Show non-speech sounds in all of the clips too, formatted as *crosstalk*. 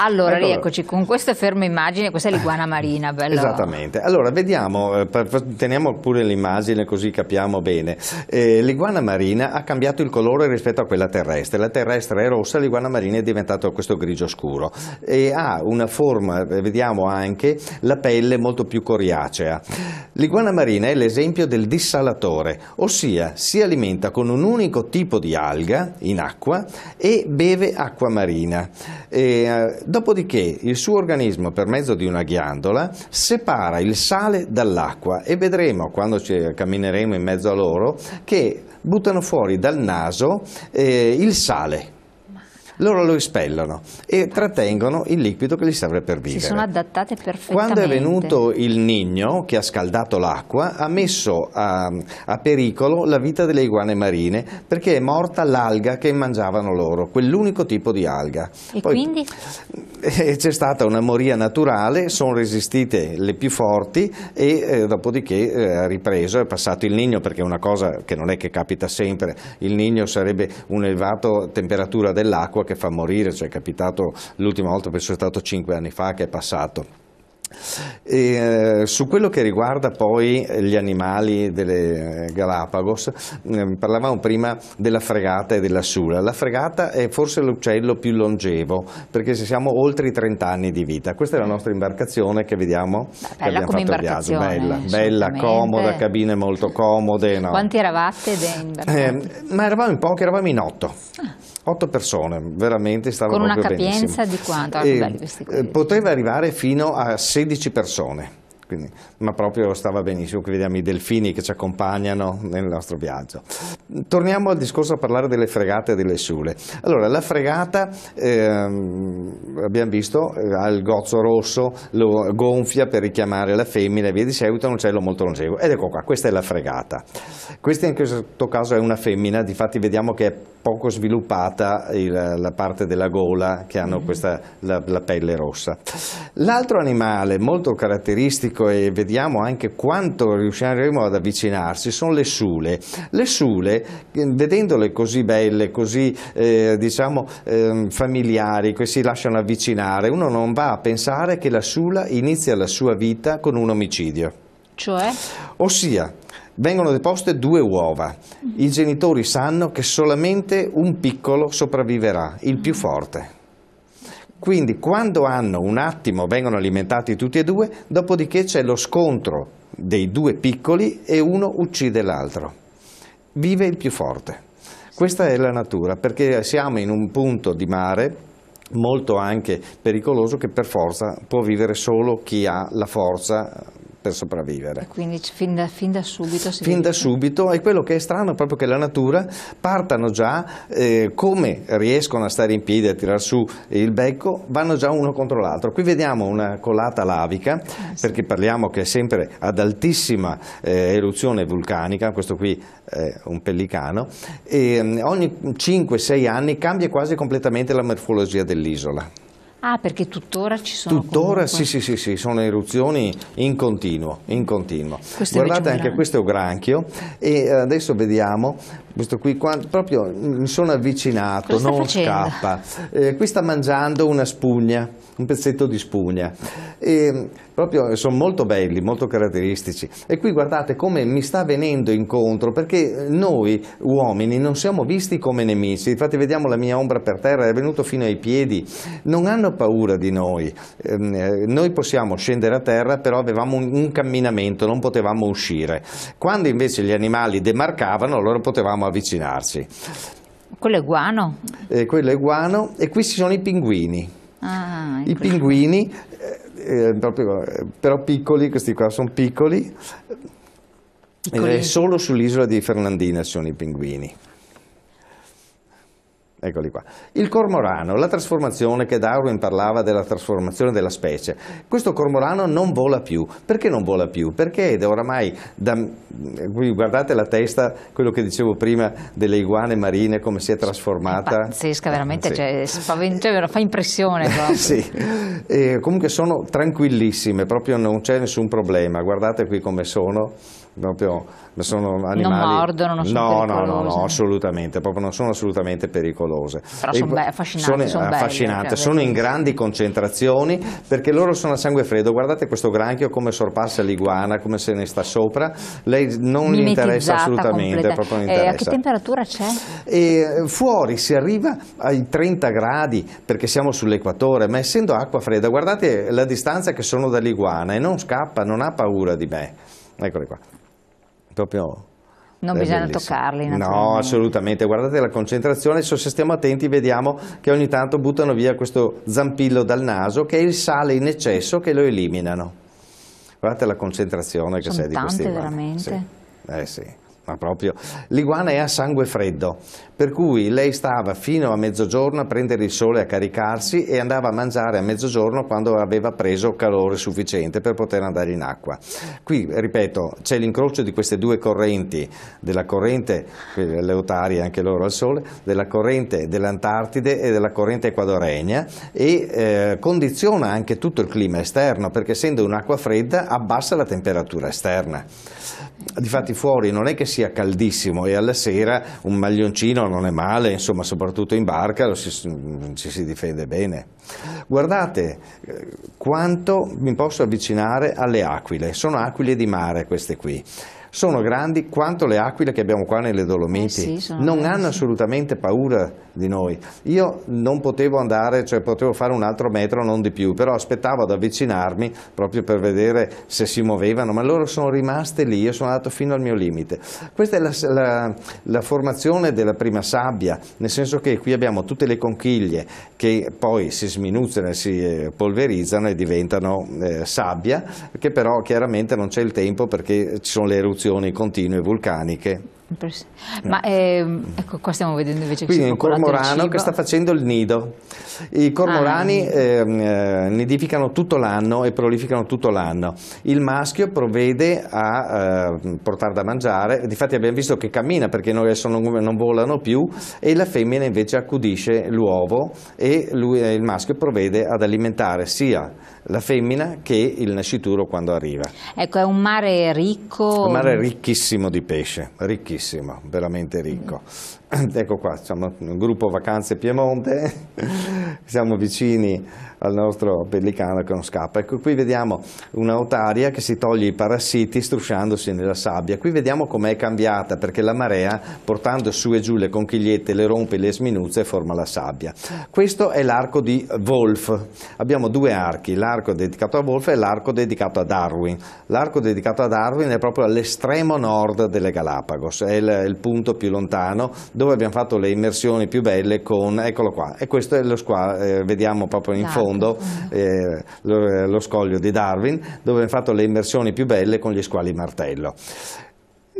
Allora, allora ecco. rieccoci con questa ferma immagine, questa è l'iguana marina, bello. Esattamente. Allora, vediamo, eh, teniamo pure l'immagine così capiamo bene. Eh, l'iguana marina ha cambiato il colore rispetto a quella terrestre. La terrestre è rossa, l'iguana marina è diventata questo grigio scuro e ha una forma, eh, vediamo anche, la pelle molto più coriacea. L'iguana marina è l'esempio del dissalatore, ossia si alimenta con un unico tipo di alga in acqua e beve acqua marina. E, eh, Dopodiché il suo organismo per mezzo di una ghiandola separa il sale dall'acqua e vedremo quando ci cammineremo in mezzo a loro che buttano fuori dal naso eh, il sale loro lo espellono e trattengono il liquido che gli serve per vivere. Si sono adattate perfettamente. Quando è venuto il nigno che ha scaldato l'acqua ha messo a, a pericolo la vita delle iguane marine perché è morta l'alga che mangiavano loro, quell'unico tipo di alga. E Poi, quindi? Eh, c'è stata una moria naturale, sono resistite le più forti e eh, dopodiché eh, ha ripreso, è passato il nigno perché è una cosa che non è che capita sempre, il nigno sarebbe un'elevata temperatura dell'acqua che fa morire, cioè è capitato l'ultima volta, penso è stato cinque anni fa che è passato. E, eh, su quello che riguarda poi gli animali delle eh, Galapagos, eh, parlavamo prima della fregata e della sula. La fregata è forse l'uccello più longevo perché siamo oltre i 30 anni di vita. Questa è la nostra imbarcazione che vediamo. Beh, bella che come imbarcazione. Bella, bella, comoda, cabine molto comode. No? Quanti eravate? Eh, ma eravamo in pochi, eravamo in otto. Ah Otto persone, veramente stava Con una capienza benissimo. di quanto? Ah, eh, poteva arrivare fino a 16 persone. Quindi, ma proprio stava benissimo che vediamo i delfini che ci accompagnano nel nostro viaggio. Torniamo al discorso a parlare delle fregate e delle sule. Allora, la fregata, ehm, abbiamo visto, eh, ha il gozzo rosso, lo gonfia per richiamare la femmina e via di seguito, è un uccello molto longevo. Ed ecco qua, questa è la fregata. Questa in questo caso è una femmina, difatti vediamo che è poco sviluppata il, la parte della gola che hanno mm. questa, la, la pelle rossa. L'altro animale molto caratteristico ecco, e vediamo anche quanto riusciremo ad avvicinarsi, sono le sule. Le sule, vedendole così belle, così eh, diciamo eh, familiari, che si lasciano avvicinare, uno non va a pensare che la sula inizia la sua vita con un omicidio. Cioè? Ossia, vengono deposte due uova. I genitori sanno che solamente un piccolo sopravviverà, il più forte. Quindi quando hanno un attimo vengono alimentati tutti e due, dopodiché c'è lo scontro dei due piccoli e uno uccide l'altro. Vive il più forte. Questa è la natura, perché siamo in un punto di mare molto anche pericoloso che per forza può vivere solo chi ha la forza per sopravvivere. E quindi fin da, fin da subito si Fin vede. da subito e quello che è strano è proprio che la natura partano già eh, come riescono a stare in piedi, a tirar su il becco, vanno già uno contro l'altro. Qui vediamo una colata lavica, eh, sì. perché parliamo che è sempre ad altissima eh, eruzione vulcanica, questo qui è un pellicano, e mm, ogni 5-6 anni cambia quasi completamente la morfologia dell'isola. Ah, perché tuttora ci sono? Tuttora comunque... sì, sì, sì, sono eruzioni in continuo, in continuo. Guardate anche questo è un granchio e eh, adesso vediamo, questo qui quando, proprio mi sono avvicinato, Cosa non scappa, eh, qui sta mangiando una spugna un pezzetto di spugna. E proprio sono molto belli, molto caratteristici. E qui guardate come mi sta venendo incontro, perché noi uomini non siamo visti come nemici. Infatti vediamo la mia ombra per terra, è venuto fino ai piedi. Non hanno paura di noi. Ehm, eh, noi possiamo scendere a terra, però avevamo un, un camminamento, non potevamo uscire. Quando invece gli animali demarcavano, allora potevamo avvicinarci. Quello è guano. Eh, quello è guano e qui ci sono i pinguini. Ah, I ecco. pinguini, eh, eh proprio, eh, però piccoli, questi qua sono piccoli, piccoli. Eh, solo sull'isola di Fernandina sono i pinguini. Eccoli qua. Il cormorano, la trasformazione che Darwin parlava della trasformazione della specie. Questo cormorano non vola più. Perché non vola più? Perché oramai, da, guardate la testa, quello che dicevo prima delle iguane marine, come si è trasformata. Pazzesca, veramente, sì. cioè, spaventa, cioè, fa impressione. *laughs* sì, e comunque sono tranquillissime, proprio non c'è nessun problema. Guardate qui come sono proprio, sono animali... Non mordono, non sono no, no, no, no, assolutamente, proprio non sono assolutamente pericolose. Però sono affascinanti, sono, affascinante, sono in grandi concentrazioni perché loro sono a sangue freddo, guardate questo granchio come sorpassa l'iguana, come se ne sta sopra, lei non gli interessa assolutamente, proprio non eh, interessa. a che temperatura c'è? Eh, fuori si arriva ai 30 gradi perché siamo sull'equatore, ma essendo acqua fredda, guardate la distanza che sono dall'iguana e non scappa, non ha paura di me. Eccoli qua proprio non bisogna bellissimo. toccarli. No, assolutamente. Guardate la concentrazione, se stiamo attenti vediamo che ogni tanto buttano via questo zampillo dal naso che è il sale in eccesso che lo eliminano. Guardate la concentrazione che c'è di questi veramente. Sì. Eh sì ma proprio, l'iguana è a sangue freddo, per cui lei stava fino a mezzogiorno a prendere il sole a caricarsi e andava a mangiare a mezzogiorno quando aveva preso calore sufficiente per poter andare in acqua. Qui, ripeto, c'è l'incrocio di queste due correnti, della corrente, le leotaria anche loro al sole, della corrente dell'Antartide e della corrente equadoregna e eh, condiziona anche tutto il clima esterno, perché essendo un'acqua fredda abbassa la temperatura esterna difatti fuori non è che sia caldissimo e alla sera un maglioncino non è male, insomma soprattutto in barca si, mm, ci si difende bene. Guardate eh, quanto mi posso avvicinare alle aquile, sono aquile di mare queste qui sono grandi quanto le aquile che abbiamo qua nelle Dolomiti, eh sì, non hanno assolutamente paura di noi. Io non potevo andare, cioè potevo fare un altro metro, non di più, però aspettavo ad avvicinarmi proprio per vedere se si muovevano, ma loro sono rimaste lì, io sono andato fino al mio limite. Questa è la, la, la formazione della prima sabbia, nel senso che qui abbiamo tutte le conchiglie che poi si sminuzzano e si eh, polverizzano e diventano eh, sabbia, che però chiaramente non c'è il tempo perché ci sono le eruzioni eruzioni continue vulcaniche. Ma eh, ecco, qua stiamo vedendo invece che Quindi un cormorano che sta facendo il nido. I cormorani ah. Ehm, eh, nidificano tutto l'anno e prolificano tutto l'anno. Il maschio provvede a eh, portare da mangiare, difatti abbiamo visto che cammina perché adesso non, non volano più e la femmina invece accudisce l'uovo e lui, il maschio provvede ad alimentare sia la femmina che il nascituro quando arriva. Ecco, è un mare ricco? Un mare ricchissimo di pesce, ricchissimo, veramente ricco. Mm. *clears throat* ecco qua, siamo nel gruppo Vacanze Piemonte, *laughs* siamo vicini al nostro pellicano che non scappa. Ecco qui vediamo un'autaria che si toglie i parassiti strusciandosi nella sabbia. Qui vediamo com'è cambiata perché la marea portando su e giù le conchigliette le rompe, le sminuzza e forma la sabbia. Questo è l'arco di Wolf. Abbiamo due archi, l'arco dedicato a Wolf e l'arco dedicato a Darwin. L'arco dedicato a Darwin è proprio all'estremo nord delle Galapagos, è il, il punto più lontano dove abbiamo fatto le immersioni più belle con, eccolo qua, e questo è lo squalo, eh, vediamo proprio in Darwin. fondo eh, lo, eh, lo scoglio di Darwin, dove abbiamo fatto le immersioni più belle con gli squali martello.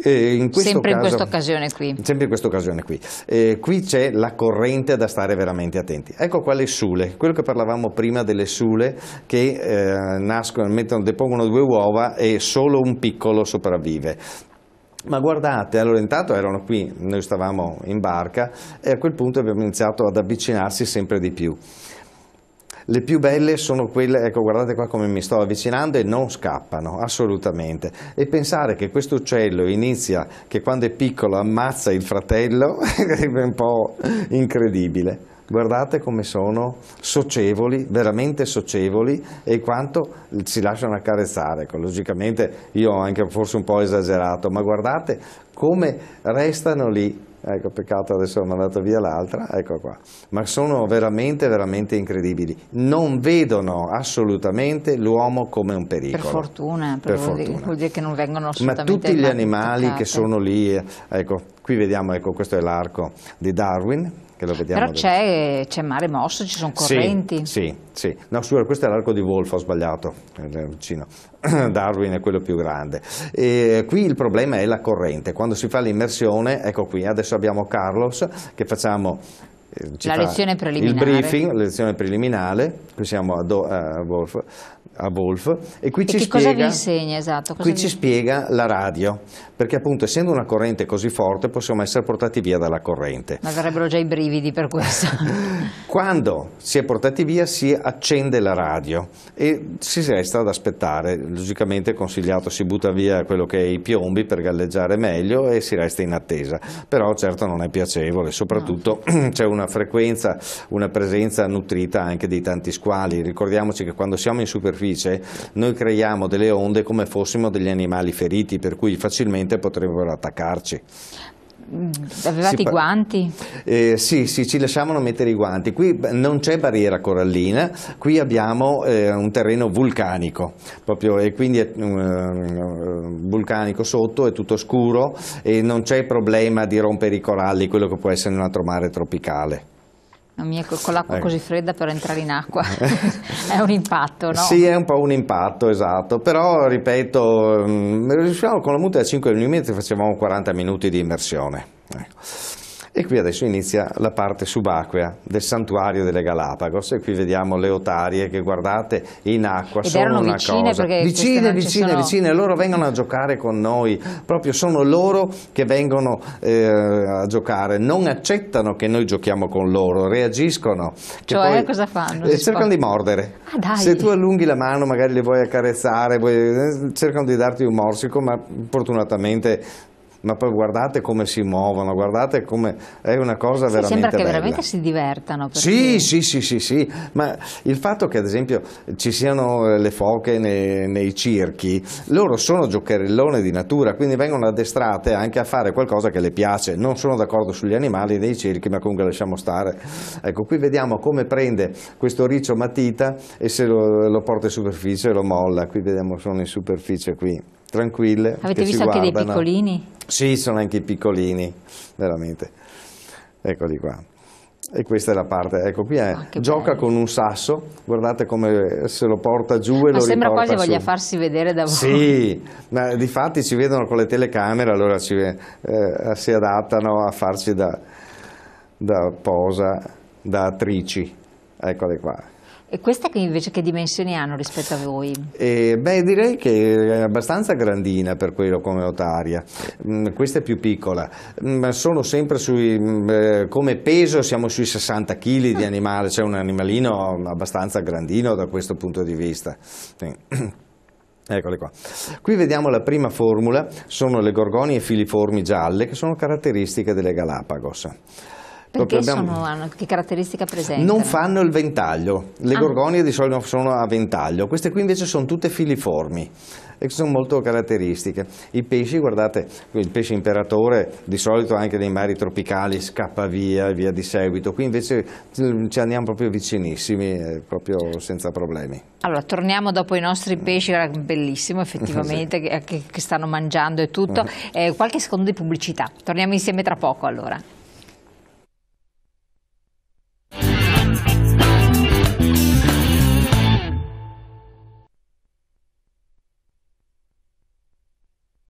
In sempre, caso, in qui. sempre in questa occasione qui. Eh, qui. c'è la corrente da stare veramente attenti. Ecco qua le sule, quello che parlavamo prima delle sule che eh, nascono, mettono, depongono due uova e solo un piccolo sopravvive ma guardate, allora intanto erano qui, noi stavamo in barca e a quel punto abbiamo iniziato ad avvicinarsi sempre di più. Le più belle sono quelle, ecco guardate qua come mi sto avvicinando e non scappano, assolutamente. E pensare che questo uccello inizia, che quando è piccolo ammazza il fratello, *laughs* è un po' incredibile guardate come sono socievoli, veramente socievoli e quanto si lasciano accarezzare. Ecco, logicamente io ho anche forse un po' esagerato, ma guardate come restano lì. Ecco, peccato adesso ho mandato via l'altra, ecco qua. Ma sono veramente, veramente incredibili. Non vedono assolutamente l'uomo come un pericolo. Per fortuna, per per fortuna. vuol dire che non vengono assolutamente Ma tutti gli animali toccate. che sono lì, ecco, qui vediamo, ecco, questo è l'arco di Darwin, che lo vediamo. Però c'è, mare mosso, ci sono correnti. Sì, sì, sì. No, scusa, questo è l'arco di Wolf, ho sbagliato, *coughs* Darwin è quello più grande. E qui il problema è la corrente. Quando si fa l'immersione, ecco qui, adesso abbiamo Carlos che facciamo eh, la lezione preliminare. Il briefing, la lezione preliminare, qui siamo a, Do, eh, a Wolf, a Wolf e qui e ci spiega, cosa vi insegna esatto? Cosa qui vi... ci spiega la radio, perché appunto essendo una corrente così forte possiamo essere portati via dalla corrente. Ma avrebbero già i brividi per questo. *laughs* Quando si è portati via si accende la radio e si resta ad aspettare, logicamente è consigliato si butta via quello che è i piombi per galleggiare meglio e si resta in attesa, però certo non è piacevole, soprattutto no. *clears throat* c'è una frequenza, una presenza nutrita anche di tanti squali, ricordiamoci che quando siamo in superficie superficie, noi creiamo delle onde come fossimo degli animali feriti, per cui facilmente potrebbero attaccarci. Mm, avevate i guanti? Eh, sì, sì, ci lasciavano mettere i guanti. Qui non c'è barriera corallina, qui abbiamo eh, un terreno vulcanico, proprio, e quindi è mm, eh, vulcanico sotto, è tutto scuro e non c'è problema di rompere i coralli, quello che può essere un altro mare tropicale con l'acqua ecco. così fredda per entrare in acqua *laughs* è un impatto, no? Sì, è un po' un impatto, esatto, però ripeto, mm, riusciamo con la muta da 5 mm facevamo 40 minuti di immersione. Ecco. E qui adesso inizia la parte subacquea del santuario delle Galapagos e qui vediamo le otarie che guardate in acqua, Ed sono una cosa. Vicine, vicine, sono... vicine, loro vengono a giocare con noi, proprio sono loro che vengono eh, a giocare, non accettano che noi giochiamo con loro, reagiscono. Cioè poi, cosa fanno? Eh, cercano di mordere. Ah, Se tu allunghi la mano magari le vuoi accarezzare, vuoi, eh, cercano di darti un morsico, ma fortunatamente ma poi guardate come si muovono, guardate come è una cosa sì, veramente sembra che bella. veramente si divertano. Perché... Sì, sì, sì, sì, sì, ma il fatto che ad esempio ci siano eh, le foche nei, nei circhi, loro sono giocherellone di natura, quindi vengono addestrate anche a fare qualcosa che le piace, non sono d'accordo sugli animali dei circhi, ma comunque lasciamo stare. Ecco, qui vediamo come prende questo riccio matita e se lo, lo porta in superficie lo molla, qui vediamo sono in superficie qui, tranquille. Avete visto anche dei piccolini? Sì, sono anche i piccolini, veramente. Eccoli qua. E questa è la parte, ecco qui è, ah, gioca bello. con un sasso, guardate come se lo porta giù e ma lo sembra quasi su. voglia farsi vedere da voi. Sì, ma di fatti ci vedono con le telecamere, allora ci, eh, si adattano a farci da, da posa, da attrici. Eccole qua. E queste invece che dimensioni hanno rispetto a voi? Eh, beh, direi che è abbastanza grandina per quello come otaria, mm, questa è più piccola, mm, sono sempre sui, mm, eh, come peso siamo sui 60 kg di animale, cioè un animalino abbastanza grandino da questo punto di vista. Sì. *clears throat* Eccole qua. Qui vediamo la prima formula, sono le gorgonie filiformi gialle che sono caratteristiche delle Galapagos. Perché abbiamo... sono, hanno, che caratteristica presentano? Non fanno il ventaglio, le ah. gorgonie di solito sono a ventaglio, queste qui invece sono tutte filiformi e sono molto caratteristiche. I pesci, guardate, il pesce imperatore di solito anche nei mari tropicali scappa via e via di seguito, qui invece mm, ci andiamo proprio vicinissimi, eh, proprio senza problemi. Allora, torniamo dopo i nostri pesci, bellissimo effettivamente, *laughs* sì. che, che, stanno mangiando e tutto, eh. eh, qualche secondo di pubblicità, torniamo insieme tra poco allora.